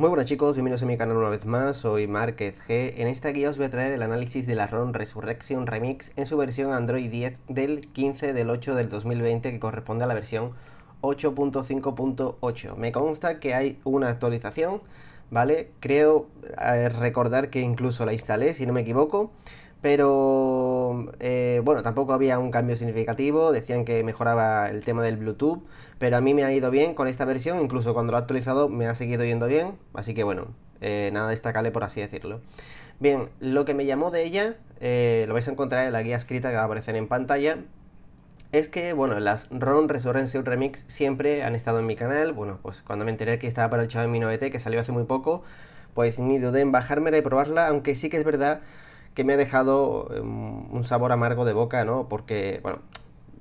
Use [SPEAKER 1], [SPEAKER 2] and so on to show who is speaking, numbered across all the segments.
[SPEAKER 1] Muy buenas chicos, bienvenidos a mi canal una vez más, soy Márquez G. En esta guía os voy a traer el análisis de la ROM Resurrection Remix en su versión Android 10 del 15 del 8 del 2020 que corresponde a la versión 8.5.8. Me consta que hay una actualización, ¿vale? Creo eh, recordar que incluso la instalé, si no me equivoco, pero eh, bueno, tampoco había un cambio significativo, decían que mejoraba el tema del Bluetooth, pero a mí me ha ido bien con esta versión, incluso cuando lo ha actualizado me ha seguido yendo bien, así que bueno, eh, nada destacable por así decirlo. Bien, lo que me llamó de ella, eh, lo vais a encontrar en la guía escrita que va a aparecer en pantalla, es que, bueno, las Ron Resurrection Remix siempre han estado en mi canal. Bueno, pues cuando me enteré que estaba para el mi 9T, que salió hace muy poco, pues ni dudé en bajármela y probarla, aunque sí que es verdad que me ha dejado em, un sabor amargo de boca, ¿no? Porque, bueno,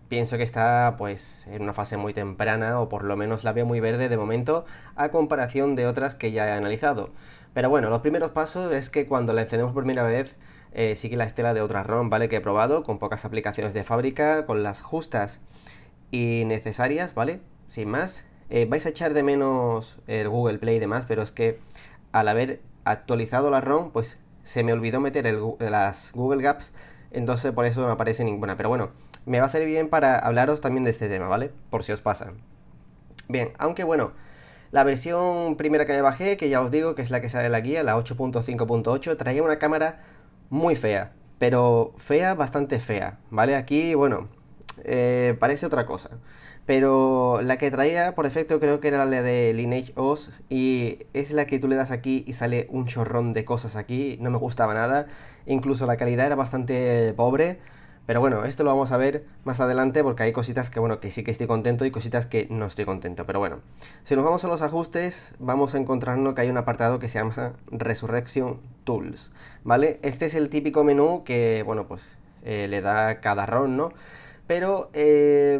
[SPEAKER 1] pienso que está pues en una fase muy temprana o por lo menos la veo muy verde de momento a comparación de otras que ya he analizado. Pero bueno, los primeros pasos es que cuando la encendemos por primera vez eh, sigue la estela de otras ROM, ¿vale? Que he probado con pocas aplicaciones de fábrica, con las justas y necesarias, ¿vale? Sin más. Eh, vais a echar de menos el Google Play y demás, pero es que al haber actualizado la ROM, pues se me olvidó meter las Google Gaps, entonces por eso no aparece ninguna. Pero bueno, me va a servir bien para hablaros también de este tema, ¿vale? Por si os pasa. Bien, aunque bueno, la versión primera que me bajé, que ya os digo que es la que sale de la guía, la 8.5.8, traía una cámara muy fea, pero fea, bastante fea, ¿vale? Aquí, bueno, eh, parece otra cosa. Pero la que traía por defecto creo que era la de Lineage OS y es la que tú le das aquí y sale un chorrón de cosas aquí, no me gustaba nada, incluso la calidad era bastante pobre, pero bueno, esto lo vamos a ver más adelante porque hay cositas que bueno, que sí que estoy contento y cositas que no estoy contento, pero bueno. Si nos vamos a los ajustes, vamos a encontrarnos que hay un apartado que se llama Resurrection Tools, ¿vale? Este es el típico menú que, bueno, pues eh, le da cada ron, ¿no? Pero, eh,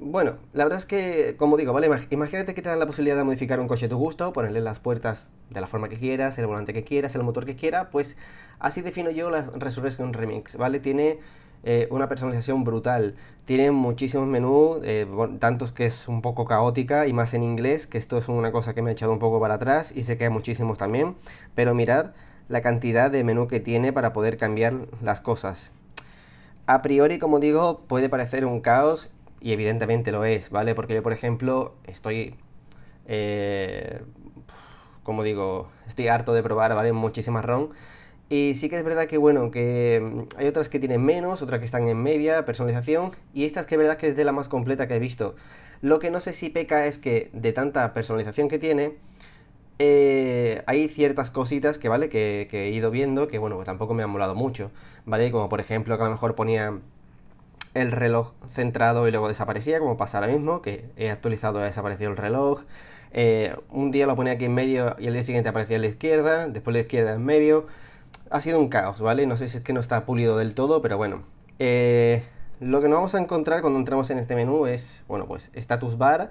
[SPEAKER 1] bueno, la verdad es que, como digo, ¿vale? Imagínate que te dan la posibilidad de modificar un coche a tu gusto, ponerle las puertas de la forma que quieras, el volante que quieras, el motor que quieras, pues así defino yo la Resurrection Remix, ¿vale? Tiene eh, una personalización brutal, tiene muchísimos menús, eh, tantos que es un poco caótica y más en inglés, que esto es una cosa que me ha echado un poco para atrás y sé que hay muchísimos también, pero mirad la cantidad de menú que tiene para poder cambiar las cosas. A priori, como digo, puede parecer un caos y evidentemente lo es, ¿vale? Porque yo, por ejemplo, estoy... Eh, como digo, estoy harto de probar, ¿vale? Muchísimas ROM. Y sí que es verdad que, bueno, que mm, hay otras que tienen menos, otras que están en media, personalización, y esta es que es verdad que es de la más completa que he visto. Lo que no sé si peca es que de tanta personalización que tiene, eh, hay ciertas cositas que, ¿vale? Que, que, he ido viendo que, bueno, tampoco me han molado mucho. ¿vale? Como por ejemplo que a lo mejor ponía el reloj centrado y luego desaparecía, como pasa ahora mismo, que he actualizado y ha desaparecido el reloj. Eh, un día lo ponía aquí en medio y el día siguiente aparecía a la izquierda, después la izquierda en medio. Ha sido un caos, ¿vale? No sé si es que no está pulido del todo, pero bueno. Eh, lo que nos vamos a encontrar cuando entramos en este menú es, bueno, pues status bar,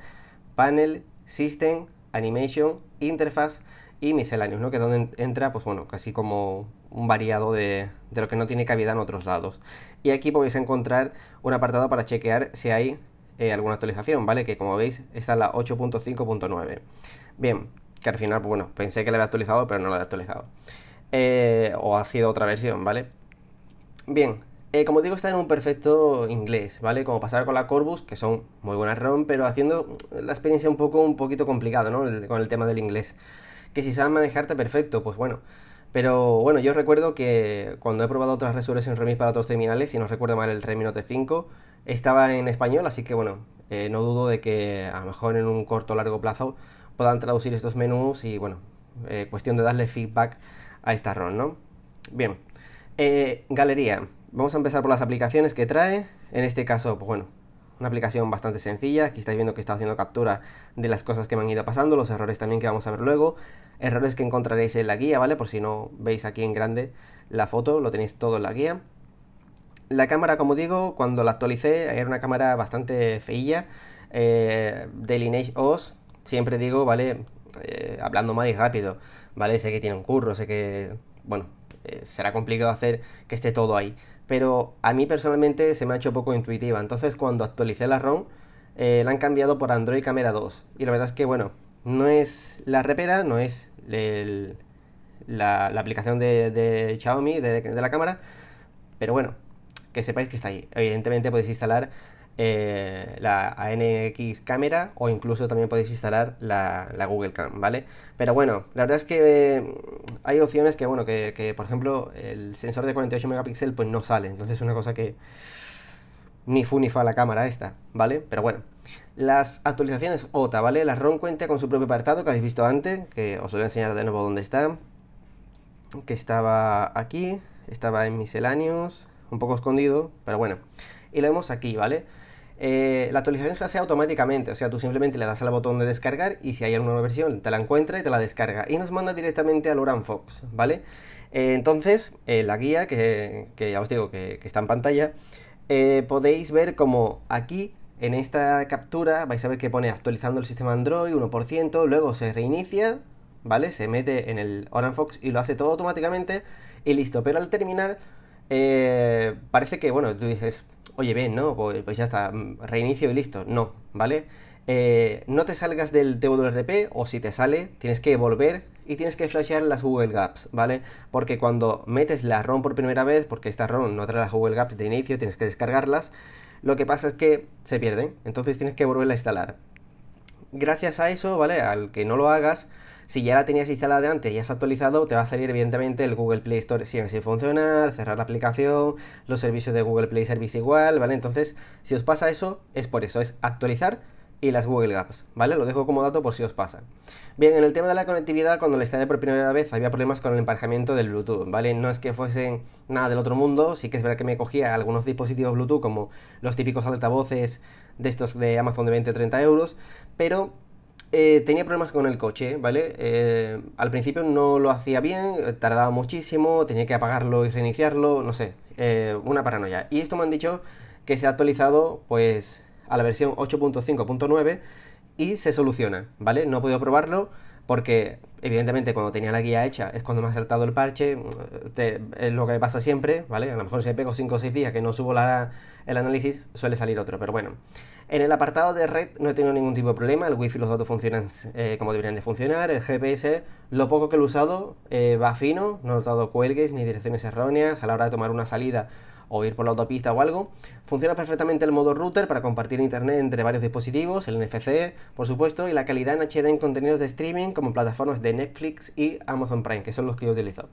[SPEAKER 1] panel, system, animation, Interface y misceláneos, ¿no? Que es donde entra, pues bueno, casi como un variado de, lo que no tiene cabida en otros lados. Y aquí podéis encontrar un apartado para chequear si hay eh, alguna actualización, ¿vale? Que como veis está en la 8.5.9. Bien, que al final, pues bueno, pensé que la había actualizado, pero no la había actualizado. Eh, o ha sido otra versión, ¿vale? Bien, eh, como digo, está en un perfecto inglés, ¿vale? Como pasaba con la Corbus, que son muy buenas ROM, pero haciendo la experiencia un poco, un poquito complicada, ¿no? con el tema del inglés. Que si sabes manejarte, perfecto, pues bueno. Pero bueno, yo recuerdo que cuando he probado otras en Remix para otros terminales, si no recuerdo mal el Remi Note 5, estaba en español, así que bueno, eh, no dudo de que a lo mejor en un corto o largo plazo puedan traducir estos menús y bueno, eh, cuestión de darle feedback a esta ROM, ¿no? Bien, eh, galería. Vamos a empezar por las aplicaciones que trae. En este caso, pues bueno, una aplicación bastante sencilla, aquí estáis viendo que está haciendo captura de las cosas que me han ido pasando, los errores también que vamos a ver luego, errores que encontraréis en la guía, ¿vale? Por si no veis aquí en grande la foto, lo tenéis todo en la guía. La cámara, como digo, cuando la actualicé era una cámara bastante feilla, eh, de Lineage OS, siempre digo, ¿vale? Eh, hablando mal y rápido, ¿vale? Sé que tiene un curro, sé que, bueno, eh, será complicado hacer que esté todo ahí pero a mí personalmente se me ha hecho poco intuitiva. Entonces cuando actualicé la ROM, eh, la han cambiado por Android Camera 2. Y la verdad es que, bueno, no es la repera, no es la, aplicación de, de Xiaomi, de, de la cámara, pero bueno, que sepáis que está ahí. Evidentemente podéis instalar eh, la ANX cámara o incluso también podéis instalar la, Google Cam, ¿vale? Pero bueno, la verdad es que eh, hay opciones que, bueno, que, por ejemplo el sensor de 48 megapíxeles pues no sale, entonces es una cosa que ni fu ni fa la cámara esta, ¿vale? Pero bueno, las actualizaciones OTA, ¿vale? La ROM cuenta con su propio apartado que habéis visto antes, que os voy a enseñar de nuevo dónde está, que estaba aquí, estaba en misceláneos, un poco escondido, pero bueno, y lo vemos aquí, ¿vale? Eh, la actualización se hace automáticamente, o sea, tú simplemente le das al botón de descargar y si hay alguna nueva versión te la encuentra y te la descarga y nos manda directamente al Oranfox, ¿vale? Eh, entonces, eh, la guía que, ya os digo que, está en pantalla, podéis ver como aquí en esta captura vais a ver que pone actualizando el sistema Android 1%, luego se reinicia, ¿vale? Se mete en el Oranfox y lo hace todo automáticamente y listo, pero al terminar eh, parece que, bueno, tú dices, oye, bien, ¿no? Pues, pues, ya está, mm, reinicio y listo. No, ¿vale? Eh, no te salgas del TWRP o si te sale, tienes que volver y tienes que flashear las Google Gaps, ¿vale? Porque cuando metes la ROM por primera vez, porque esta ROM no trae las Google Gaps de inicio, tienes que descargarlas, lo que pasa es que se pierden, entonces tienes que volverla a instalar. Gracias a eso, ¿vale? Al que no lo hagas, si ya la tenías instalada de antes y has actualizado, te va a salir evidentemente el Google Play Store sin funcionar, cerrar la aplicación, los servicios de Google Play Service igual, ¿vale? Entonces, si os pasa eso, es por eso, es actualizar y las Google Apps, ¿vale? Lo dejo como dato por si os pasa. Bien, en el tema de la conectividad, cuando la instalé por primera vez había problemas con el emparejamiento del Bluetooth, ¿vale? No es que fuesen nada del otro mundo, sí que es verdad que me cogía algunos dispositivos Bluetooth como los típicos altavoces de estos de Amazon de 20-30 euros, pero eh, tenía problemas con el coche, ¿vale? Eh, al principio no lo hacía bien, tardaba muchísimo, tenía que apagarlo y reiniciarlo, no sé, eh, una paranoia. Y esto me han dicho que se ha actualizado pues a la versión 8.5.9 y se soluciona, ¿vale? No he podido probarlo porque evidentemente cuando tenía la guía hecha es cuando me ha saltado el parche, es lo que pasa siempre, ¿vale? A lo mejor si me pego 5 o 6 días que no subo la, el análisis suele salir otro, pero bueno. En el apartado de red no he tenido ningún tipo de problema, el wifi y los datos funcionan eh, como deberían de funcionar, el GPS, lo poco que lo he usado eh, va fino, no he notado cuelgues ni direcciones erróneas a la hora de tomar una salida o ir por la autopista o algo. Funciona perfectamente el modo router para compartir internet entre varios dispositivos, el NFC, por supuesto, y la calidad en HD en contenidos de streaming como plataformas de Netflix y Amazon Prime, que son los que yo utilizo.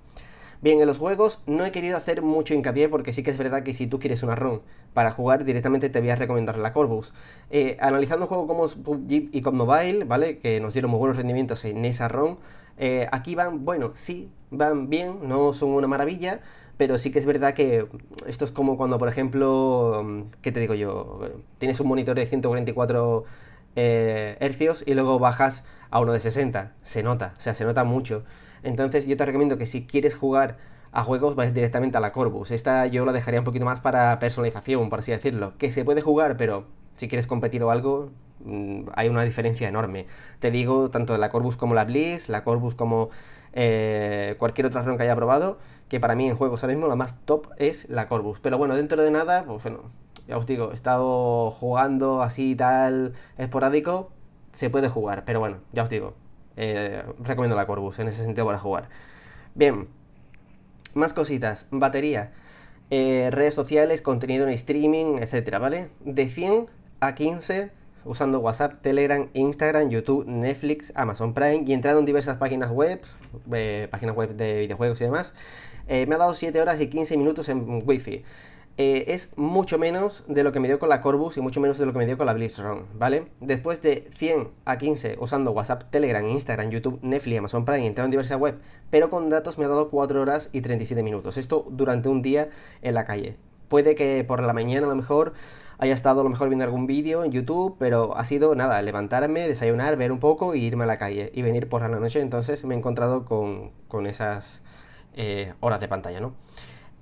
[SPEAKER 1] Bien, en los juegos no he querido hacer mucho hincapié porque sí que es verdad que si tú quieres una ROM para jugar directamente te voy a recomendar la Corbus eh, analizando juegos como PUBG y como Mobile, ¿vale? Que nos dieron muy buenos rendimientos en esa ROM. Eh, aquí van, bueno, sí, van bien, no son una maravilla, pero sí que es verdad que esto es como cuando, por ejemplo, ¿qué te digo yo? Tienes un monitor de 144 Hz eh, hercios y luego bajas a uno de 60. Se nota, o sea, se nota mucho. Entonces yo te recomiendo que si quieres jugar a juegos vayas directamente a la Corvus. Esta yo la dejaría un poquito más para personalización, por así decirlo. Que se puede jugar, pero si quieres competir o algo, mm, hay una diferencia enorme. Te digo, tanto la Corvus como la Bliss, la Corvus como eh, cualquier otra ron que haya probado, que para mí en juegos ahora mismo la más top es la Corvus. Pero bueno, dentro de nada, pues bueno, ya os digo, he estado jugando así tal esporádico, se puede jugar, pero bueno, ya os digo, eh, recomiendo la Corbus en ese sentido para jugar. Bien, más cositas, batería, eh, redes sociales, contenido en streaming, etcétera, ¿vale? De 100 a 15 usando WhatsApp, Telegram, Instagram, YouTube, Netflix, Amazon Prime y entrando en diversas páginas web, eh, páginas web de videojuegos y demás. me ha dado 7 horas y 15 minutos en Wi-Fi. Eh, es mucho menos de lo que me dio con la Corbus y mucho menos de lo que me dio con la Blizzron, ¿vale? Después de 100 a 15 usando WhatsApp, Telegram, Instagram, YouTube, Netflix, Amazon Prime, entrar en diversas web, pero con datos me ha dado 4 horas y 37 minutos. Esto durante un día en la calle. Puede que por la mañana a lo mejor haya estado a lo mejor viendo algún vídeo en YouTube, pero ha sido nada, levantarme, desayunar, ver un poco e irme a la calle y venir por la noche. Entonces me he encontrado con, con esas eh, horas de pantalla, ¿no?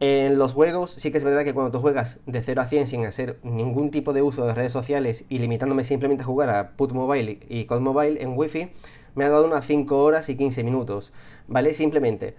[SPEAKER 1] En los juegos sí que es verdad que cuando tú juegas de 0 a 100 sin hacer ningún tipo de uso de redes sociales y limitándome simplemente a jugar a PUT Mobile y COD Mobile en Wi-Fi, me ha dado unas 5 horas y 15 minutos, ¿vale? Simplemente.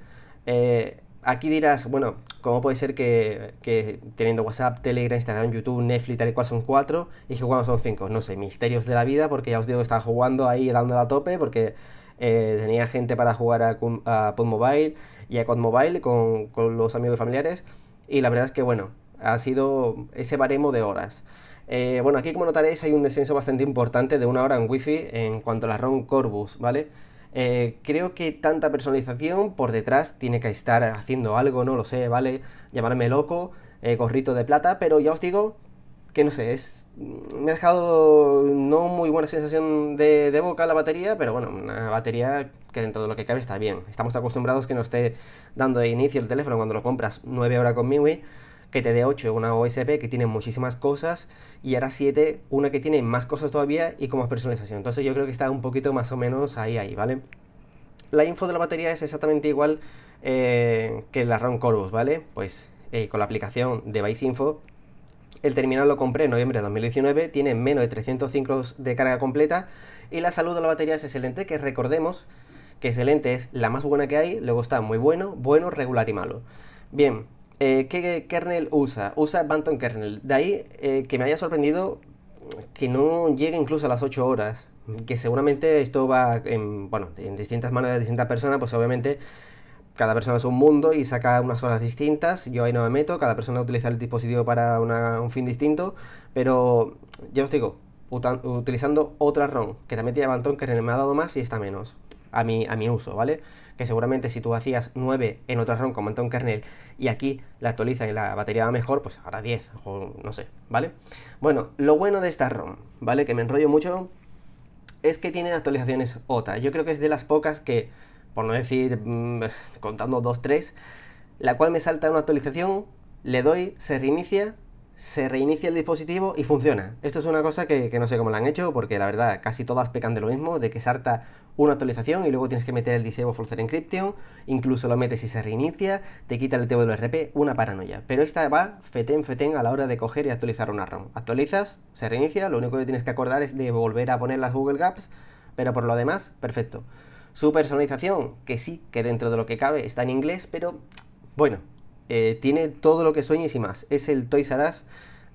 [SPEAKER 1] Eh, aquí dirás, bueno, ¿cómo puede ser que, teniendo WhatsApp, Telegram, Instagram, YouTube, Netflix, tal y cual son 4 y que son 5? No sé, misterios de la vida porque ya os digo, que estaba jugando ahí dando la tope porque eh, tenía gente para jugar a, a Mobile y a mobile con, con los amigos y familiares. Y la verdad es que, bueno, ha sido ese baremo de horas. Eh, bueno, aquí como notaréis hay un descenso bastante importante de una hora en wifi en cuanto a la ROM Corvus, ¿vale? Eh, creo que tanta personalización por detrás tiene que estar haciendo algo, no lo sé, ¿vale? Llamarme loco, eh, gorrito de plata, pero ya os digo que no sé, es me ha dejado no muy buena sensación de, de, boca la batería, pero bueno, una batería que dentro de lo que cabe está bien. Estamos acostumbrados que no esté dando de inicio el teléfono cuando lo compras 9 horas con MIUI, que te dé 8 una OSP que tiene muchísimas cosas y ahora 7 una que tiene más cosas todavía y con más personalización. Entonces yo creo que está un poquito más o menos ahí, ahí, ¿vale? La info de la batería es exactamente igual eh, que la ROM Corvus, ¿vale? Pues eh, con la aplicación Device Info el terminal lo compré en noviembre de 2019, tiene menos de 305 de carga completa y la salud de la batería es excelente, que recordemos que excelente es la más buena que hay, luego está muy bueno, bueno, regular y malo. Bien, eh, ¿qué kernel usa? Usa Banton Kernel. De ahí eh, que me haya sorprendido que no llegue incluso a las 8 horas, que seguramente esto va en, bueno, en distintas manos de distintas personas, pues obviamente cada persona es un mundo y saca unas horas distintas. Yo ahí no me meto, cada persona utiliza el dispositivo para un fin distinto. Pero ya os digo, utilizando otra ROM, que también tiene bantón, kernel me ha dado más y está menos. A mi, a mi uso, ¿vale? Que seguramente si tú hacías 9 en otra ROM con bantón Kernel y aquí la actualiza y la batería va mejor, pues ahora 10, o no sé, ¿vale? Bueno, lo bueno de esta ROM, ¿vale? Que me enrollo mucho, es que tiene actualizaciones OTA. Yo creo que es de las pocas que por no decir mm, contando 2, 3, la cual me salta una actualización, le doy, se reinicia, se reinicia el dispositivo y funciona. Esto es una cosa que, no sé cómo la han hecho, porque la verdad casi todas pecan de lo mismo, de que salta una actualización y luego tienes que meter el Disable Forcer Encryption, incluso lo metes y se reinicia, te quita el TWRP, una paranoia. Pero esta va fetén fetén a la hora de coger y actualizar una ROM. Actualizas, se reinicia, lo único que tienes que acordar es de volver a poner las Google Gaps, pero por lo demás, perfecto. Su personalización, que sí, que dentro de lo que cabe está en inglés, pero bueno, eh, tiene todo lo que sueñes y más. Es el Toys R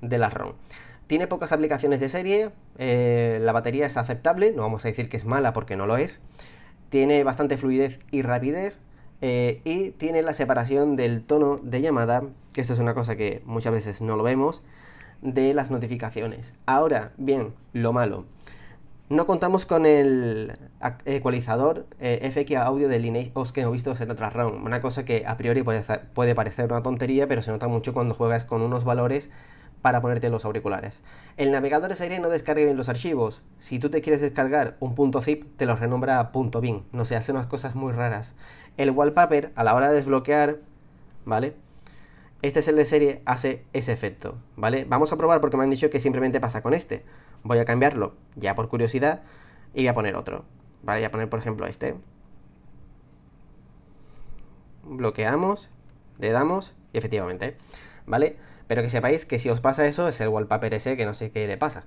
[SPEAKER 1] de la ROM. Tiene pocas aplicaciones de serie, eh, la batería es aceptable, no vamos a decir que es mala porque no lo es. Tiene bastante fluidez y rapidez, eh, y tiene la separación del tono de llamada, que esto es una cosa que muchas veces no lo vemos, de las notificaciones. Ahora, bien, lo malo. No contamos con el ecualizador eh, FX audio de Lineage que hemos visto en otras rounds, una cosa que a priori puede parecer una tontería, pero se nota mucho cuando juegas con unos valores para ponerte los auriculares. El navegador serie no descarga bien los archivos. Si tú te quieres descargar un punto .zip, te los renombra punto .bin. No se hace unas cosas muy raras. El wallpaper, a la hora de desbloquear, ¿vale? Este es el de serie, hace ese efecto, ¿vale? Vamos a probar porque me han dicho que simplemente pasa con este voy a cambiarlo ya por curiosidad y voy a poner otro. Vale, voy a poner por ejemplo este. Bloqueamos, le damos y efectivamente, ¿vale? Pero que sepáis que si os pasa eso es el wallpaper ese que no sé qué le pasa.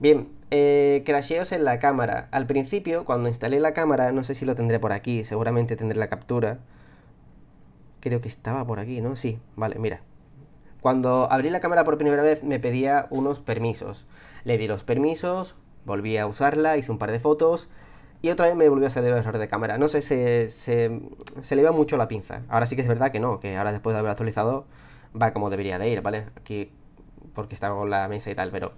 [SPEAKER 1] Bien, eh, crasheos en la cámara. Al principio, cuando instalé la cámara, no sé si lo tendré por aquí, seguramente tendré la captura. Creo que estaba por aquí, ¿no? Sí, vale, mira. Cuando abrí la cámara por primera vez me pedía unos permisos. Le di los permisos, volví a usarla, hice un par de fotos y otra vez me volvió a salir el error de cámara. No sé, se, se, le va mucho la pinza. Ahora sí que es verdad que no, que ahora después de haber actualizado va como debería de ir, ¿vale? Aquí porque estaba con la mesa y tal, pero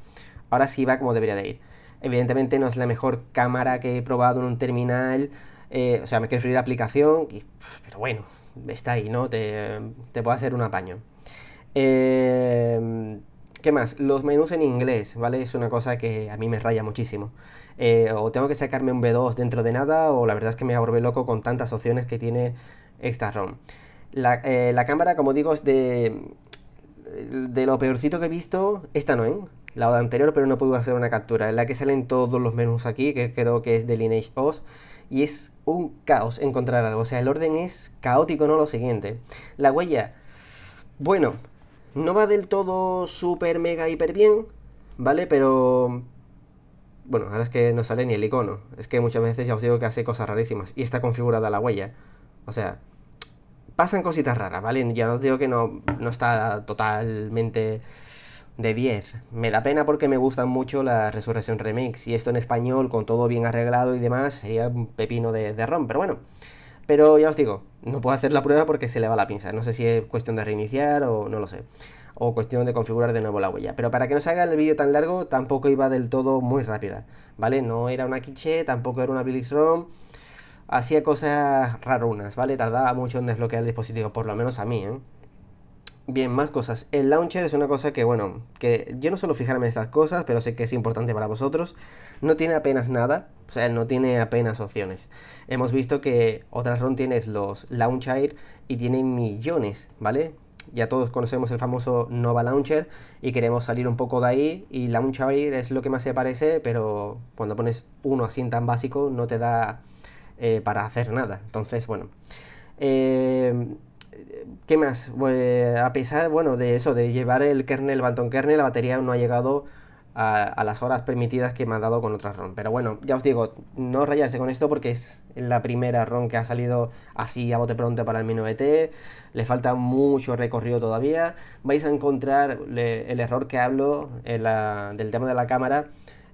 [SPEAKER 1] ahora sí va como debería de ir. Evidentemente no es la mejor cámara que he probado en un terminal, eh, o sea, me quiero referir la aplicación, pero bueno, está ahí, ¿no? Te, te puedo hacer un apaño. Eh, ¿Qué más? Los menús en inglés, ¿vale? Es una cosa que a mí me raya muchísimo. Eh, o tengo que sacarme un B2 dentro de nada, o la verdad es que me volver loco con tantas opciones que tiene esta ROM. Eh, la, cámara, como digo, es de, de lo peorcito que he visto. Esta no, ¿eh? La anterior, pero no pude hacer una captura. Es la que salen todos los menús aquí, que creo que es de Lineage OS. Y es un caos encontrar algo. O sea, el orden es caótico, no lo siguiente. La huella. Bueno, no va del todo super mega hiper bien, ¿vale? Pero... Bueno, ahora es que no sale ni el icono. Es que muchas veces ya os digo que hace cosas rarísimas. Y está configurada la huella. O sea, pasan cositas raras, ¿vale? Ya os digo que no, está totalmente de 10. Me da pena porque me gustan mucho la Resurrección Remix. Y esto en español, con todo bien arreglado y demás, sería un pepino de, de rom. Pero bueno, pero ya os digo, no puedo hacer la prueba porque se le va la pinza. No sé si es cuestión de reiniciar o no lo sé. O cuestión de configurar de nuevo la huella. Pero para que no se haga el vídeo tan largo, tampoco iba del todo muy rápida. ¿Vale? No era una quiche, tampoco era una billy ROM. Hacía cosas rarunas, ¿vale? Tardaba mucho en desbloquear el dispositivo, por lo menos a mí, ¿eh? Bien, más cosas. El launcher es una cosa que, bueno, que yo no suelo fijarme en estas cosas, pero sé que es importante para vosotros. No tiene apenas nada, o sea, no tiene apenas opciones. Hemos visto que otras ROM tienes los launcher y tienen millones, ¿vale? Ya todos conocemos el famoso Nova Launcher y queremos salir un poco de ahí y Launcher es lo que más se parece, pero cuando pones uno así tan básico no te da eh, para hacer nada. Entonces, bueno. Eh, ¿Qué más? Pues, a pesar, bueno, de eso, de llevar el kernel, el Banton kernel, la batería no ha llegado a, las horas permitidas que me ha dado con otra ROM. Pero bueno, ya os digo, no rayarse con esto porque es la primera ROM que ha salido así a bote pronto para el Mi 9T Le falta mucho recorrido todavía. Vais a encontrar el error que hablo del tema de la cámara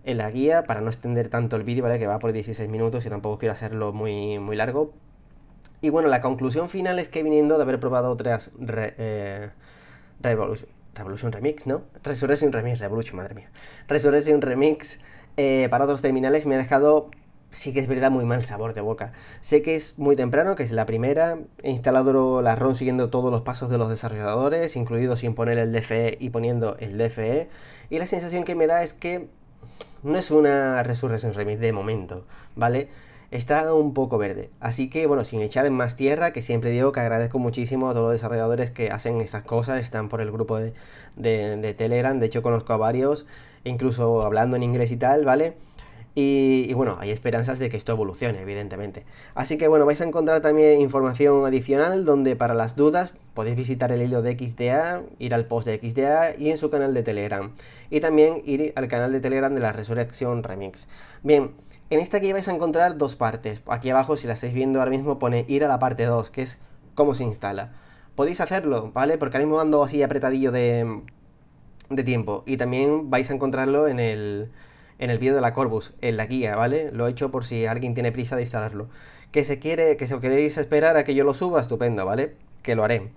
[SPEAKER 1] en la guía para no extender tanto el vídeo, ¿vale? Que va por 16 minutos y tampoco quiero hacerlo muy, muy largo. Y bueno, la conclusión final es que viniendo de haber probado otras eh, Revolution, Remix, ¿no? Resurrection Remix, Revolution, madre mía. Resurrection Remix eh, para otros terminales me ha dejado, sí que es verdad, muy mal sabor de boca. Sé que es muy temprano, que es la primera. He instalado la ROM siguiendo todos los pasos de los desarrolladores, incluido sin poner el DFE y poniendo el DFE. Y la sensación que me da es que no es una Resurrection Remix de momento, ¿vale? está un poco verde. Así que bueno, sin echar en más tierra, que siempre digo que agradezco muchísimo a todos los desarrolladores que hacen estas cosas, están por el grupo de, Telegram, de hecho conozco a varios, incluso hablando en inglés y tal, ¿vale? Y, y, bueno, hay esperanzas de que esto evolucione, evidentemente. Así que bueno, vais a encontrar también información adicional donde para las dudas podéis visitar el hilo de XDA, ir al post de XDA y en su canal de Telegram. Y también ir al canal de Telegram de la Resurrección Remix. Bien, en esta guía vais a encontrar dos partes. Aquí abajo, si la estáis viendo ahora mismo, pone ir a la parte 2, que es cómo se instala. Podéis hacerlo, ¿vale? Porque ahora mismo ando así apretadillo de, de tiempo. Y también vais a encontrarlo en el, en el vídeo de la Corbus, en la guía, ¿vale? Lo he hecho por si alguien tiene prisa de instalarlo. Que se quiere, que se queréis esperar a que yo lo suba, estupendo, ¿vale? Que lo haré.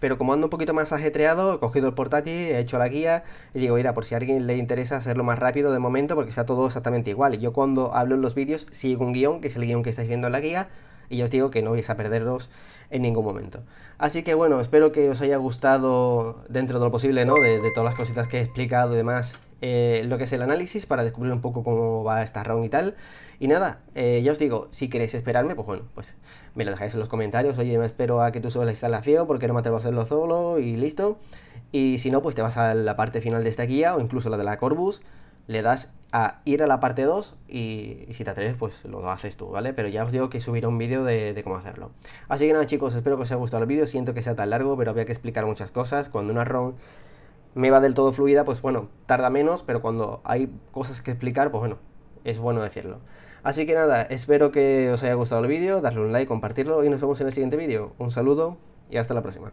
[SPEAKER 1] Pero como ando un poquito más ajetreado, he cogido el portátil, he hecho la guía y digo, mira, por si a alguien le interesa hacerlo más rápido de momento, porque está todo exactamente igual. Y yo cuando hablo en los vídeos sigo un guión, que es el guión que estáis viendo en la guía, y yo os digo que no vais a perderos en ningún momento. Así que bueno, espero que os haya gustado dentro de lo posible, ¿no? De, todas las cositas que he explicado y demás, eh, lo que es el análisis para descubrir un poco cómo va esta round y tal. Y nada, eh, ya os digo, si queréis esperarme, pues bueno, pues me lo dejáis en los comentarios. Oye, me espero a que tú subas la instalación porque no me atrevo a hacerlo solo y listo. Y si no, pues te vas a la parte final de esta guía o incluso la de la Corbus, le das a ir a la parte 2 y, si te atreves, pues lo haces tú, ¿vale? Pero ya os digo que subiré un vídeo de, de, cómo hacerlo. Así que nada, chicos, espero que os haya gustado el vídeo. Siento que sea tan largo, pero había que explicar muchas cosas. Cuando una ROM me va del todo fluida, pues bueno, tarda menos, pero cuando hay cosas que explicar, pues bueno, es bueno decirlo. Así que nada, espero que os haya gustado el vídeo, darle un like, compartirlo y nos vemos en el siguiente vídeo. Un saludo y hasta la próxima.